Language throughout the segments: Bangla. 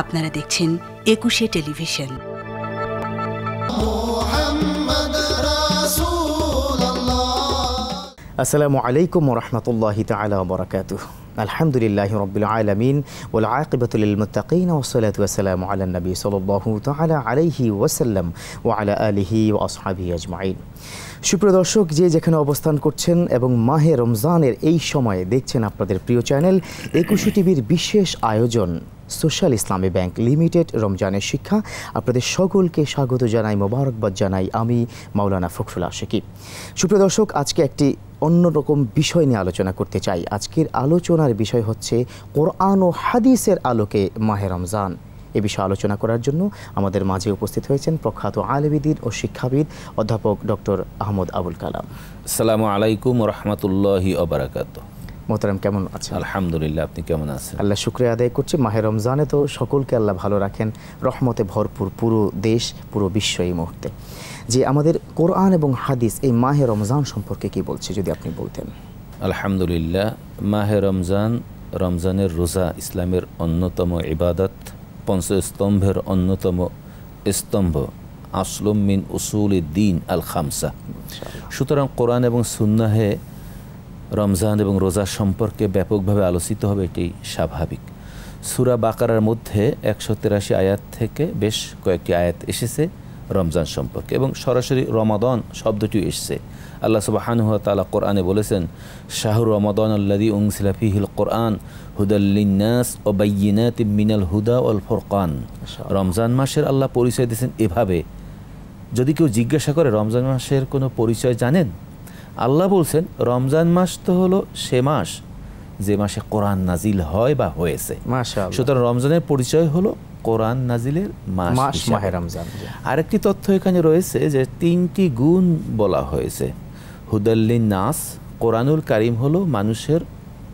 আপনারা দেখছেন একুশে টেলিভিশন আসসালামু আলাইকুম রহমতুল্লাহ তালা আলহামদুলিল্লাহ রবিল আলমিন ওল আকিবতুল মুতাকিন ওসলাত ওয়াসালাম আলা নবী সাল্লাহ তালা আলাইহি ওয়াসাল্লাম ও আলা আলিহি ও আসহাবি আজমাইন সুপ্রিয় দর্শক যে যেখানে অবস্থান করছেন এবং মাহে রমজানের এই সময়ে দেখছেন আপনাদের প্রিয় চ্যানেল একুশে টিভির বিশেষ আয়োজন সোশ্যাল ইসলামী ব্যাংক লিমিটেড রমজানের শিক্ষা আপনাদের সকলকে স্বাগত জানাই মোবারকবাদ জানাই আমি মাওলানা ফখরুল আশিকি সুপ্রিয় দর্শক আজকে একটি অন্যরকম বিষয় নিয়ে আলোচনা করতে চাই আজকের আলোচনার বিষয় হচ্ছে কোরআন ও হাদিসের আলোকে মাহে রমজান এ বিষয়ে আলোচনা করার জন্য আমাদের মাঝে উপস্থিত হয়েছেন প্রখ্যাত আলবিদিন ও শিক্ষাবিদ অধ্যাপক ডক্টর আহমদ আবুল কালাম আসসালামু আলাইকুম রহমতুল্লাহ অবরাকাত মোহতারাম কেমন আছেন আলহামদুলিল্লাহ আপনি কেমন আছেন আল্লাহ শুক্রিয়া আদায় করছি মাহে রমজানে তো সকলকে আল্লাহ ভালো রাখেন রহমতে ভরপুর পুরো দেশ পুরো বিশ্ব এই মুহূর্তে যে আমাদের কোরআন এবং হাদিস এই মাহে রমজান সম্পর্কে কি বলছে যদি আপনি বলতেন আলহামদুলিল্লাহ মাহে রমজান রমজানের রোজা ইসলামের অন্যতম ইবাদত পঞ্চস্তম্ভের অন্যতম স্তম্ভ আসলম মিন উসুল দিন আল খামসা সুতরাং কোরআন এবং সুন্নাহে রমজান এবং রোজা সম্পর্কে ব্যাপকভাবে আলোচিত হবে এটি স্বাভাবিক সুরা বাকারার মধ্যে একশো তেরাশি আয়াত থেকে বেশ কয়েকটি আয়াত এসেছে রমজান সম্পর্কে এবং সরাসরি রমাদন শব্দটিও এসছে আল্লাহ সুবাহানুয়া তালা কোরআনে বলেছেন শাহরু রমাদন আল্লাদি হিল কোরআন হুদাল্লিনাস ও বাইনাত মিনাল হুদা অল ফোরকান রমজান মাসের আল্লাহ পরিচয় দিয়েছেন এভাবে যদি কেউ জিজ্ঞাসা করে রমজান মাসের কোনো পরিচয় জানেন আল্লাহ বলছেন রমজান মাস তো হলো সে মাস যে মাসে কোরআন নাজিল হয় বা হয়েছে সুতরাং রমজানের পরিচয় হলো কোরআন নাজিলের মাস মাহে রমজান আরেকটি তথ্য এখানে রয়েছে যে তিনটি গুণ বলা হয়েছে হুদাল্লিন নাস কোরআনুল কারিম হলো মানুষের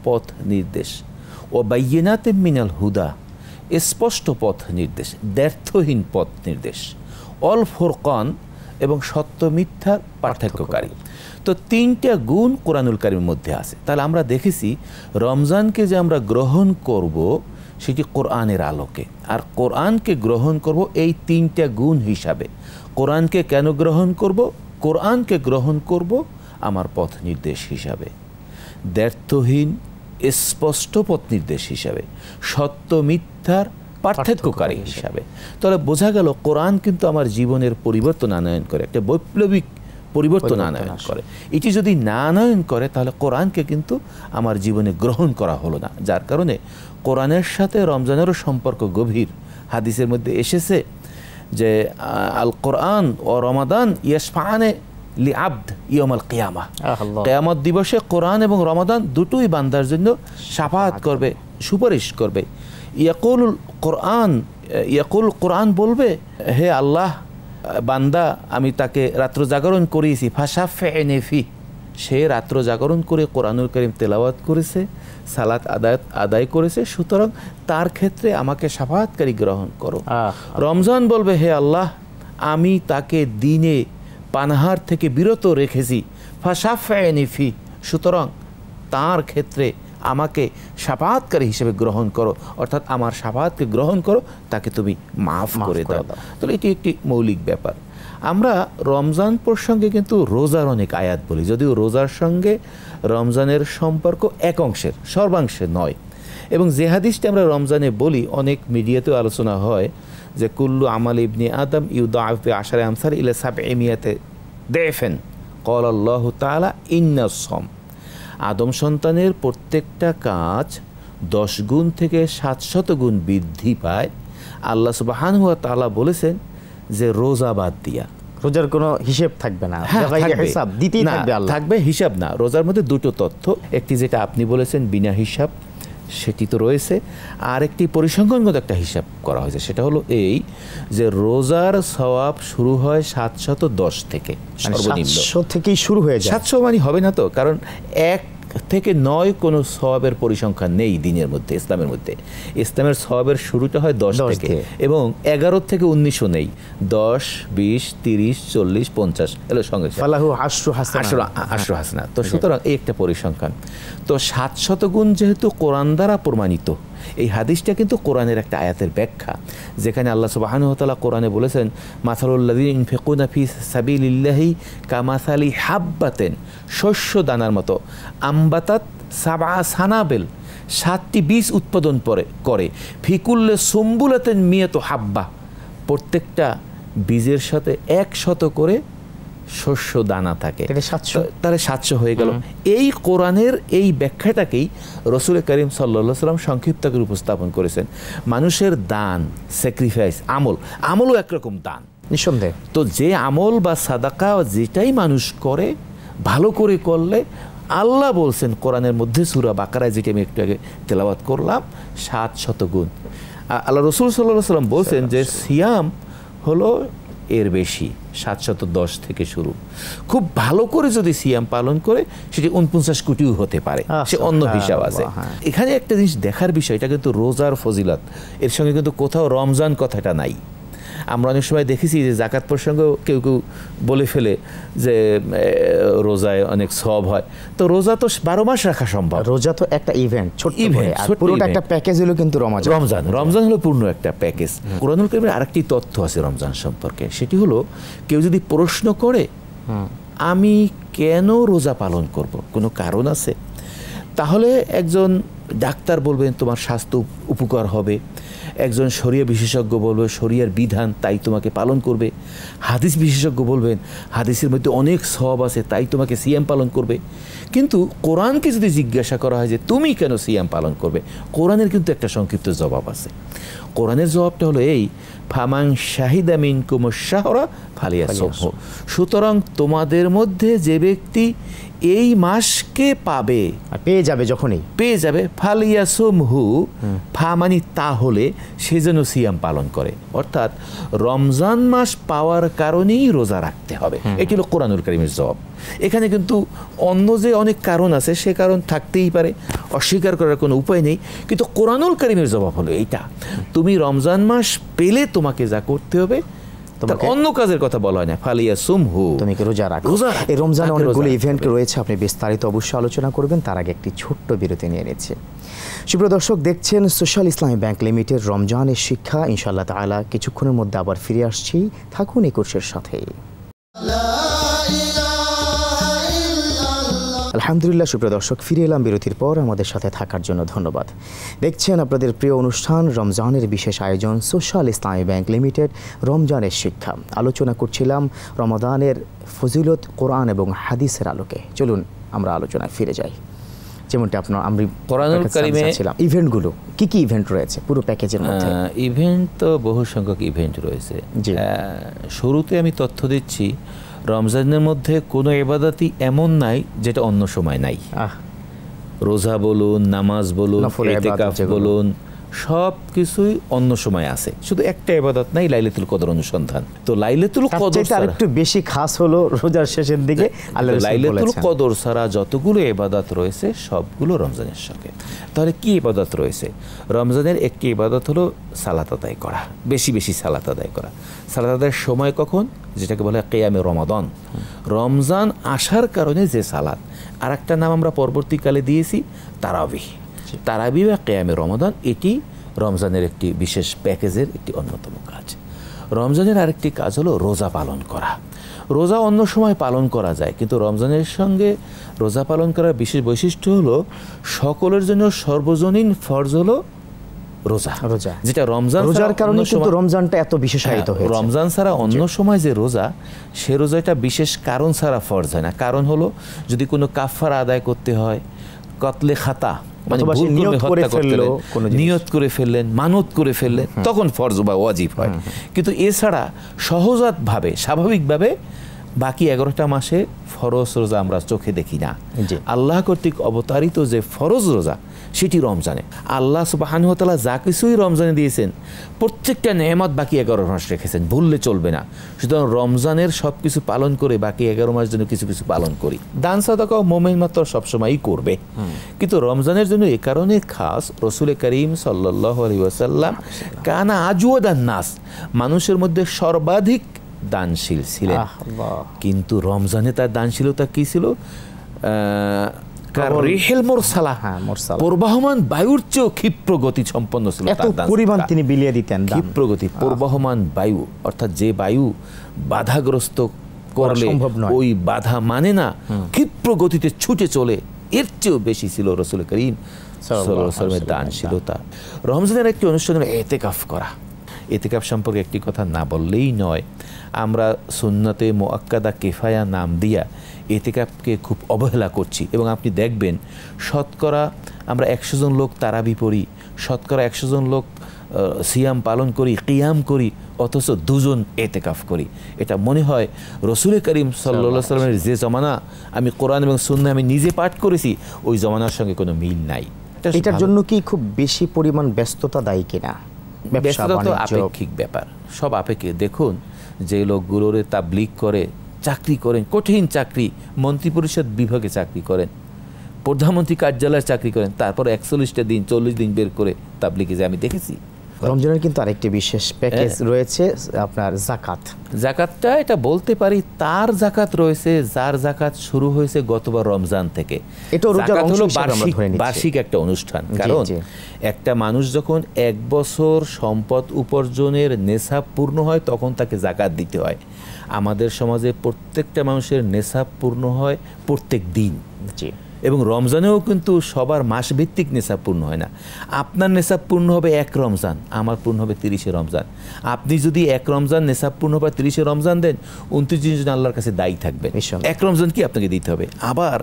পথ নির্দেশ ও বাইয়েনাতে মিনাল হুদা স্পষ্ট পথ নির্দেশ দ্ব্যর্থহীন পথ নির্দেশ অল ফোরকন এবং সত্য মিথ্যার পার্থক্যকারী তো তিনটা গুণ কোরআনুল কারিমের মধ্যে আছে তাহলে আমরা দেখেছি রমজানকে যে আমরা গ্রহণ করব সেটি কোরআনের আলোকে আর কোরআনকে গ্রহণ করব এই তিনটা গুণ হিসাবে কোরআনকে কেন গ্রহণ করব কোরআনকে গ্রহণ করব আমার পথ নির্দেশ হিসাবে দ্ব্যর্থহীন স্পষ্ট পথ নির্দেশ হিসাবে সত্য মিথ্যার পার্থক্যকারী হিসাবে তাহলে বোঝা গেল কোরআন কিন্তু আমার জীবনের পরিবর্তন আনয়ন করে একটা বৈপ্লবিক পরিবর্তন আনয়ন করে এটি যদি না আনয়ন করে তাহলে কোরআনকে কিন্তু আমার জীবনে গ্রহণ করা হলো না যার কারণে কোরআনের সাথে রমজানেরও সম্পর্ক গভীর হাদিসের মধ্যে এসেছে যে আল কোরআন ও রমাদান ইয়াসফানে লি আব্দ ইয়মাল কেয়ামা কেয়ামত দিবসে কোরআন এবং রমাদান দুটোই বান্দার জন্য সাফাত করবে সুপারিশ করবে ইয়াকুল কোরআন ইয়াকুল কোরআন বলবে হে আল্লাহ বান্দা আমি তাকে রাত্র জাগরণ করিয়েছি ফাঁসা ফি সে রাত্র জাগরণ করে কোরআনুল করিম তেলাওয়াত করেছে সালাত আদায় আদায় করেছে সুতরাং তার ক্ষেত্রে আমাকে সাফাৎকারী গ্রহণ করো রমজান বলবে হে আল্লাহ আমি তাকে দিনে পানহার থেকে বিরত রেখেছি ফাঁসা ফি সুতরাং তার ক্ষেত্রে আমাকে সাফাতকারী হিসেবে গ্রহণ করো অর্থাৎ আমার সাফাতকে গ্রহণ করো তাকে তুমি মাফ করে দাও তাহলে এটি একটি মৌলিক ব্যাপার আমরা রমজান প্রসঙ্গে কিন্তু রোজার অনেক আয়াত বলি যদিও রোজার সঙ্গে রমজানের সম্পর্ক এক অংশের সর্বাংশে নয় এবং জেহাদিসটি আমরা রমজানে বলি অনেক মিডিয়াতেও আলোচনা হয় যে কুল্লু আমাল ইবনি আদম ইউদ আফবে আশার আমসার ইলে সাব এমিয়াতে দেফেন কল আল্লাহ তালা ইন্নাসম আদম সন্তানের প্রত্যেকটা কাজ দশ গুণ থেকে সাতশত গুণ বৃদ্ধি পায় আল্লাহ সুবাহান হুয়া তালা বলেছেন যে রোজা বাদ দিয়া রোজার কোনো হিসেব থাকবে না হ্যাঁ, হিসাব দিতেই থাকবে হিসাব না রোজার মধ্যে দুটো তথ্য একটি যেটা আপনি বলেছেন বিনা হিসাব সেটি তো রয়েছে আর একটি পরিসংখ্যানগত একটা হিসাব করা হয়েছে সেটা হলো এই যে রোজার সওয়াব শুরু হয় সাতশত দশ থেকে মানে সর্বনিম্ন থেকেই শুরু হয়ে যায় সাতশো মানে হবে না তো কারণ এক থেকে নয় কোনো সবের পরিসংখ্যান নেই দিনের মধ্যে ইসলামের মধ্যে ইসলামের সবের শুরুটা হয় দশ থেকে এবং এগারো থেকে উনিশও নেই দশ বিশ তিরিশ চল্লিশ পঞ্চাশ এলো সঙ্গে আশ্রু হাসনা তো আচ্ছা। সুতরাং এই একটা পরিসংখ্যান তো সাত গুণ যেহেতু কোরআন দ্বারা প্রমাণিত এই হাদিসটা কিন্তু কোরআনের একটা আয়াতের ব্যাখ্যা যেখানে আল্লাহ সুবাহানুহতালা কোরআনে বলেছেন মাসালুল্লাদিন ইনফেকুনাফি সাবিল্লাহি কামাসালি হাব্বাতেন শস্য দানার মতো আম্বাতাত সাবা সানাবেল সাতটি বীজ উৎপাদন পরে করে ফিকুল্লে সুম্বুলাতেন মিয়ত হাব্বা প্রত্যেকটা বীজের সাথে একশত করে শস্য দানা থাকে তাহলে সাতশো হয়ে গেল এই কোরআনের এই ব্যাখ্যাটাকেই রসুল করিম সাল্লা সাল্লাম সংক্ষিপ্ত করে উপস্থাপন করেছেন মানুষের দান স্যাক্রিফাইস আমল আমলও একরকম দান নিঃসন্দেহ তো যে আমল বা সাদাকা যেটাই মানুষ করে ভালো করে করলে আল্লাহ বলছেন কোরআনের মধ্যে সুরা বাকারায় যেটি আমি একটু আগে তেলাবাত করলাম সাত শতগুণ আল্লাহ রসুল সাল্লাহ সাল্লাম বলছেন যে সিয়াম হলো এর বেশি সাতশত দশ থেকে শুরু খুব ভালো করে যদি সিএম পালন করে সেটি উনপঞ্চাশ কোটিও হতে পারে আচ্ছা, সে অন্য হ্যাঁ, হিসাব আছে হ্যাঁ। এখানে একটা জিনিস দেখার বিষয় এটা কিন্তু রোজার ফজিলত এর সঙ্গে কিন্তু কোথাও রমজান কথাটা নাই আমরা অনেক সময় দেখেছি যে জাকাত প্রসঙ্গ কেউ কেউ বলে ফেলে যে রোজায় অনেক সব হয় তো রোজা তো বারো মাস রাখা সম্ভব রোজা তো একটা ইভেন্ট ছোট ইভেন্ট পুরোটা একটা প্যাকেজ হলো কিন্তু রমজান রমজান রমজান হলো পূর্ণ একটা প্যাকেজ কোরআনুল করিমের আরেকটি তথ্য আছে রমজান সম্পর্কে সেটি হলো কেউ যদি প্রশ্ন করে আমি কেন রোজা পালন করব কোনো কারণ আছে তাহলে একজন ডাক্তার বলবেন তোমার স্বাস্থ্য উপকার হবে একজন শরিয়া বিশেষজ্ঞ বলবে শরিয়ার বিধান তাই তোমাকে পালন করবে হাদিস বিশেষজ্ঞ বলবেন হাদিসের মধ্যে অনেক সব আছে তাই তোমাকে সিএম পালন করবে কিন্তু কোরআনকে যদি জিজ্ঞাসা করা হয় যে তুমি কেন সিএম পালন করবে কোরআনের কিন্তু একটা সংক্ষিপ্ত জবাব আছে কোরআনের জবাবটা হলো এই ফামাং শাহিদা মিনকুম শাহরা ফালিয়া সভ্য সুতরাং তোমাদের মধ্যে যে ব্যক্তি এই মাসকে পাবে পেয়ে যাবে যখনই পেয়ে যাবে ফালিয়া সোমহু ফা মানি তাহলে সে যেন সিয়াম পালন করে অর্থাৎ রমজান মাস পাওয়ার কারণেই রোজা রাখতে হবে এটি হলো কোরআনুল করিমের জবাব এখানে কিন্তু অন্য যে অনেক কারণ আছে সে কারণ থাকতেই পারে অস্বীকার করার কোনো উপায় নেই কিন্তু কোরআনুল কারিমের জবাব হলো এইটা তুমি রমজান মাস পেলে তোমাকে যা করতে হবে অন্য কাজের কথা বলা হয় না ফালিয়া সুমহু তুমি কি রোজা রাখো এই রমজানে অনেকগুলো ইভেন্ট রয়েছে আপনি বিস্তারিত অবশ্যই আলোচনা করবেন তার আগে একটি ছোট্ট বিরতি নিয়ে নিচ্ছে সুপ্রিয় দর্শক দেখছেন সোশ্যাল ইসলামী ব্যাংক লিমিটেড রমজানের শিক্ষা ইনশাআল্লাহ তাআলা কিছুক্ষণের মধ্যে আবার ফিরে আসছি থাকুন একুশের সাথে আলহামদুলিল্লাহ সুপ্রিয় দর্শক ফিরে এলাম বিরতির পর আমাদের সাথে থাকার জন্য ধন্যবাদ দেখছেন আপনাদের প্রিয় অনুষ্ঠান রমজানের বিশেষ আয়োজন সোশ্যাল ইসলামী ব্যাংক লিমিটেড রমজানের শিক্ষা আলোচনা করছিলাম রমাদানের ফজিলত কোরআন এবং হাদিসের আলোকে চলুন আমরা আলোচনায় ফিরে যাই যেমনটা আপনার আমি কোরআন কারিমে ইভেন্টগুলো কি কি ইভেন্ট রয়েছে পুরো প্যাকেজের মধ্যে ইভেন্ট তো বহু সংখ্যক ইভেন্ট রয়েছে শুরুতে আমি তথ্য দিচ্ছি রমজানের মধ্যে কোনো এবাদাতি এমন নাই যেটা অন্য সময় নাই রোজা বলুন নামাজ বলুন বলুন সব কিছুই অন্য সময় আছে শুধু একটা এবাদত নাই লাইলেতুল কদর অনুসন্ধান তো লাইলেতুল কদর একটু বেশি খাস হলো রোজার শেষের দিকে লাইলেতুল কদর ছাড়া যতগুলো এবাদত রয়েছে সবগুলো রমজানের সঙ্গে তাহলে কি এবাদত রয়েছে রমজানের একটি এবাদত হলো সালাত আদায় করা বেশি বেশি সালাত আদায় করা সালাত আদায়ের সময় কখন যেটাকে বলে কেয়ামে রমাদন রমজান আসার কারণে যে সালাত আর একটা নাম আমরা পরবর্তীকালে দিয়েছি তারাবিহ তারাবি বা কেয়ামে রমাদান এটি রমজানের একটি বিশেষ প্যাকেজের একটি অন্যতম কাজ রমজানের আরেকটি কাজ হলো রোজা পালন করা রোজা অন্য সময় পালন করা যায় কিন্তু রমজানের সঙ্গে রোজা পালন করার বিশেষ বৈশিষ্ট্য হলো সকলের জন্য সর্বজনীন ফরজ হলো রোজা রোজা যেটা রমজান রোজার কারণে কিন্তু রমজানটা এত বিশেষায়িত হ্যাঁ, হয়েছে রমজান ছাড়া অন্য সময় যে রোজা সে রোজাটা বিশেষ কারণ ছাড়া ফরজ হয় না কারণ হলো যদি কোনো কাফার আদায় করতে হয় কতলে খাতা মানে নিয়ত করে ফেললেন মানত করে ফেললেন তখন ফরজ বা ওয়াজিব হয় কিন্তু এছাড়া সহজাত ভাবে স্বাভাবিকভাবে বাকি এগারোটা মাসে ফরজ রোজা আমরা চোখে দেখি না আল্লাহ কর্তৃক অবতারিত যে ফরজ রোজা সেটি রমজানে আল্লাহ সুবাহানুতলা যা কিছুই রমজানে দিয়েছেন প্রত্যেকটা নেয়ামত বাকি এগারো মাস রেখেছেন ভুললে চলবে না সুতরাং রমজানের সব কিছু পালন করে বাকি এগারো মাস জন্য কিছু কিছু পালন করি দান সাদাকাও মোমেন মাত্র সবসময়ই করবে কিন্তু রমজানের জন্য এ কারণে খাস রসুল করিম সাল্লাহ আলী ওয়াসাল্লাম কানা আজুয়াদান নাস মানুষের মধ্যে সর্বাধিক দানশীল ছিলেন কিন্তু রমজানে তার দানশীলতা কি ছিল হ্যাঁ, প্রবাহমান বায়ুর ক্ষিপ্র গতি সম্পন্ন ছিল পরিমাণ তিনি বিলিয়ে দিতেন ক্ষিপ্র গতি প্রবাহমান বায়ু অর্থাৎ যে বায়ু বাধাগ্রস্ত করলে ওই বাধা মানে না ক্ষিপ্র গতিতে ছুটে চলে এর চেয়েও বেশি ছিল রসুল করিম দানশীলতা রমজানের একটি অনুষ্ঠানের এতেকাফ করা এতেকাপ সম্পর্কে একটি কথা না বললেই নয় আমরা সুন্নতে মোয়াক্কাদা কেফায়া নাম দিয়া এতেকাপকে খুব অবহেলা করছি এবং আপনি দেখবেন শতকরা আমরা একশো জন লোক তারাবি পড়ি শতকরা একশো জন লোক সিয়াম পালন করি কিয়াম করি অথচ দুজন এতেকাফ করি এটা মনে হয় রসুল করিম সাল্লা সাল্লামের যে জমানা আমি কোরআন এবং সুন্না আমি নিজে পাঠ করেছি ওই জমানার সঙ্গে কোনো মিল নাই এটার জন্য কি খুব বেশি পরিমাণ ব্যস্ততা দায়ী কিনা ব্যবসা তো আপেক্ষিক ব্যাপার সব আপেক্ষে দেখুন যে লোকগুলোরে তাবলিগ করে চাকরি করেন কঠিন চাকরি মন্ত্রিপরিষদ বিভাগে চাকরি করেন প্রধানমন্ত্রী কার্যালয়ে চাকরি করেন তারপর একচল্লিশটা দিন চল্লিশ দিন বের করে তাবলিকে যে আমি দেখেছি রমজানের কিন্তু আরেকটি বিশেষ প্যাকেজ রয়েছে আপনার জাকাত জাকাতটা এটা বলতে পারি তার জাকাত রয়েছে যার জাকাত শুরু হয়েছে গতবার রমজান থেকে এটা বার্ষিক বার্ষিক একটা অনুষ্ঠান কারণ একটা মানুষ যখন এক বছর সম্পদ উপার্জনের নেশা পূর্ণ হয় তখন তাকে জাকাত দিতে হয় আমাদের সমাজে প্রত্যেকটা মানুষের নেশা পূর্ণ হয় প্রত্যেক দিন জি এবং রমজানেও কিন্তু সবার মাসভিত্তিক নেশা পূর্ণ হয় না আপনার নেশা পূর্ণ হবে এক রমজান আমার পূর্ণ হবে তিরিশে রমজান আপনি যদি এক রমজান নেশা পূর্ণ বা তিরিশে রমজান দেন উনত্রিশ জন আল্লাহর কাছে দায়ী থাকবেন এক রমজান কি আপনাকে দিতে হবে আবার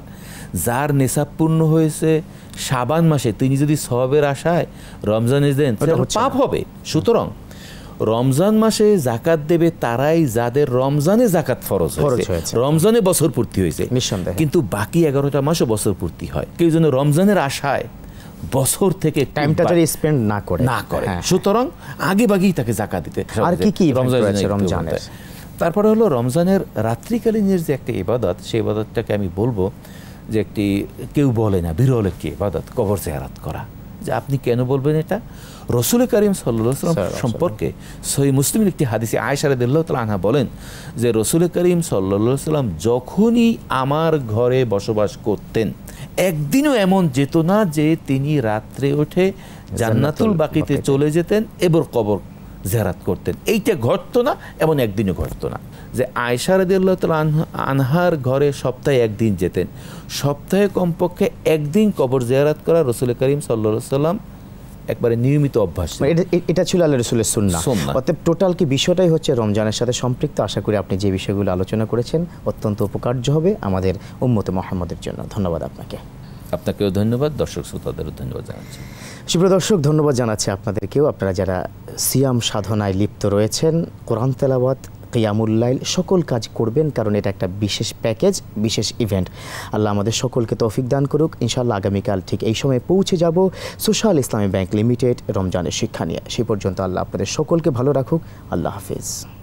যার নেশা পূর্ণ হয়েছে সাবান মাসে তিনি যদি সবের আশায় রমজানে দেন পাপ হবে সুতরাং রমজান মাসে জাকাত দেবে তারাই যাদের রমজানে জাকাত ফরজ হয়েছে রমজানে বছর পূর্তি হয়েছে কিন্তু বাকি এগারোটা মাসও বছর পূর্তি হয় কেউ যেন রমজানের আশায় বছর থেকে টাইমটা যদি স্পেন্ড না করে না করে হ্যাঁ। সুতরাং আগে বাকি তাকে জাকাত দিতে আর কি কি রমজানের তারপরে হলো রমজানের রাত্রিকালীনের যে একটা ইবাদত সেই ইবাদতটাকে আমি বলবো যে একটি কেউ বলে না বিরল একটি ইবাদত কবর চেহারাত করা যে আপনি কেন বলবেন এটা রসুল করিম সাল্লাম সম্পর্কে সহি মুসলিমের একটি হাদিসে আয়সারে দিল্লাহতাল আনহা বলেন যে রসুল করিম সাল্লা সাল্লাম যখনই আমার ঘরে বসবাস করতেন একদিনও এমন যেত না যে তিনি রাত্রে উঠে জান্নাতুল বাকিতে চলে যেতেন এবার কবর জেরাত করতেন এইটা ঘটতো না এমন একদিনও ঘটতো না যে আয়সা রদিয়াল্লাহ আনহার ঘরে সপ্তাহে একদিন যেতেন সপ্তাহে কমপক্ষে একদিন কবর জেরাত করা রসুল করিম সাল্লা সাল্লাম একবারে নিয়মিত অভ্যাস এটা ছিল আল্লাহ রসুলের সুন্না অর্থাৎ টোটাল কি বিষয়টাই হচ্ছে রমজানের সাথে সম্পৃক্ত আশা করি আপনি যে বিষয়গুলো আলোচনা করেছেন অত্যন্ত উপকার্য হবে আমাদের উম্মতে মোহাম্মদের জন্য ধন্যবাদ আপনাকে আপনাকেও ধন্যবাদ দর্শক শ্রোতাদেরও ধন্যবাদ জানাচ্ছি সুপ্রদর্শক দর্শক ধন্যবাদ জানাচ্ছি আপনাদেরকেও আপনারা যারা সিয়াম সাধনায় লিপ্ত রয়েছেন কোরআন তেলাওয়াত লাইল সকল কাজ করবেন কারণ এটা একটা বিশেষ প্যাকেজ বিশেষ ইভেন্ট আল্লাহ আমাদের সকলকে তৌফিক দান করুক ইনশাল্লাহ আগামীকাল ঠিক এই সময় পৌঁছে যাব সোশ্যাল ইসলামী ব্যাংক লিমিটেড রমজানের শিক্ষা নিয়ে সে পর্যন্ত আল্লাহ আপনাদের সকলকে ভালো রাখুক আল্লাহ হাফিজ